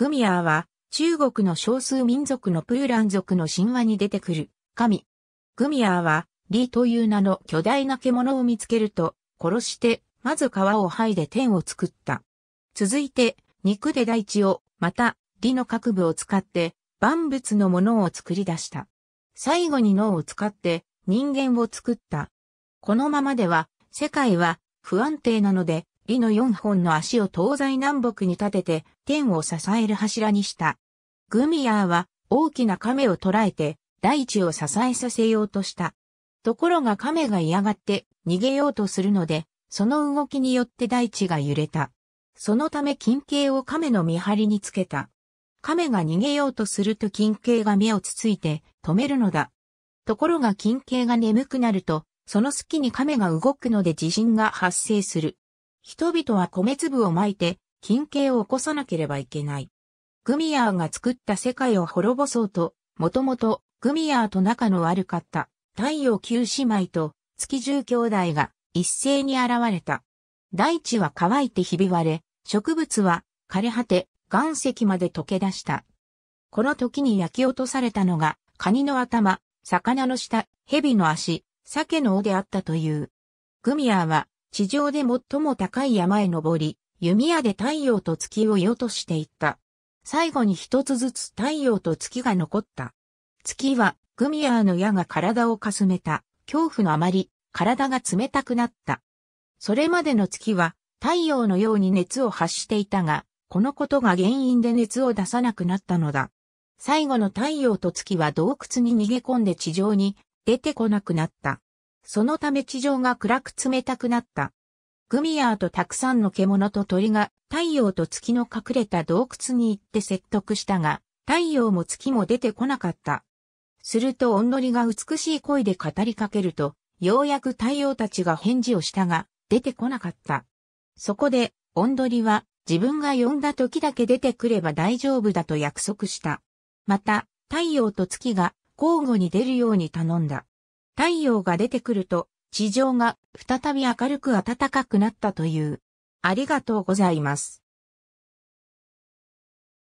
グミアーは、中国の少数民族のプーラン族の神話に出てくる、神。グミアーは、リという名の巨大な獣を見つけると、殺して、まず皮を剥いで天を作った。続いて、肉で大地を、また、理の各部を使って、万物のものを作り出した。最後に脳を使って、人間を作った。このままでは、世界は、不安定なので、李の4本の足を東西南北に立てて、天を支える柱にした。グミヤーは大きな亀を捕らえて、大地を支えさせようとした。ところが亀が嫌がって逃げようとするので、その動きによって大地が揺れた。そのため金景を亀の見張りにつけた。亀が逃げようとすると金景が目をつついて止めるのだ。ところが金景が眠くなると、その隙に亀が動くので地震が発生する。人々は米粒をまいて、金景を起こさなければいけない。グミアーが作った世界を滅ぼそうと、もともとグミアーと仲の悪かった太陽九姉妹と月十兄弟が一斉に現れた。大地は乾いてひび割れ、植物は枯れ果て、岩石まで溶け出した。この時に焼き落とされたのが、カニの頭、魚の下、蛇の足、鮭の尾であったという。グミアーは地上で最も高い山へ登り、弓矢で太陽と月をよとしていった。最後に一つずつ太陽と月が残った。月は、グミアーの矢が体をかすめた。恐怖のあまり、体が冷たくなった。それまでの月は、太陽のように熱を発していたが、このことが原因で熱を出さなくなったのだ。最後の太陽と月は洞窟に逃げ込んで地上に出てこなくなった。そのため地上が暗く冷たくなった。グミアーとたくさんの獣と鳥が太陽と月の隠れた洞窟に行って説得したが、太陽も月も出てこなかった。するとおんりが美しい声で語りかけると、ようやく太陽たちが返事をしたが、出てこなかった。そこで、おんりは、自分が呼んだ時だけ出てくれば大丈夫だと約束した。また、太陽と月が交互に出るように頼んだ。太陽が出てくると、地上が再び明るく暖かくなったという。ありがとうございます。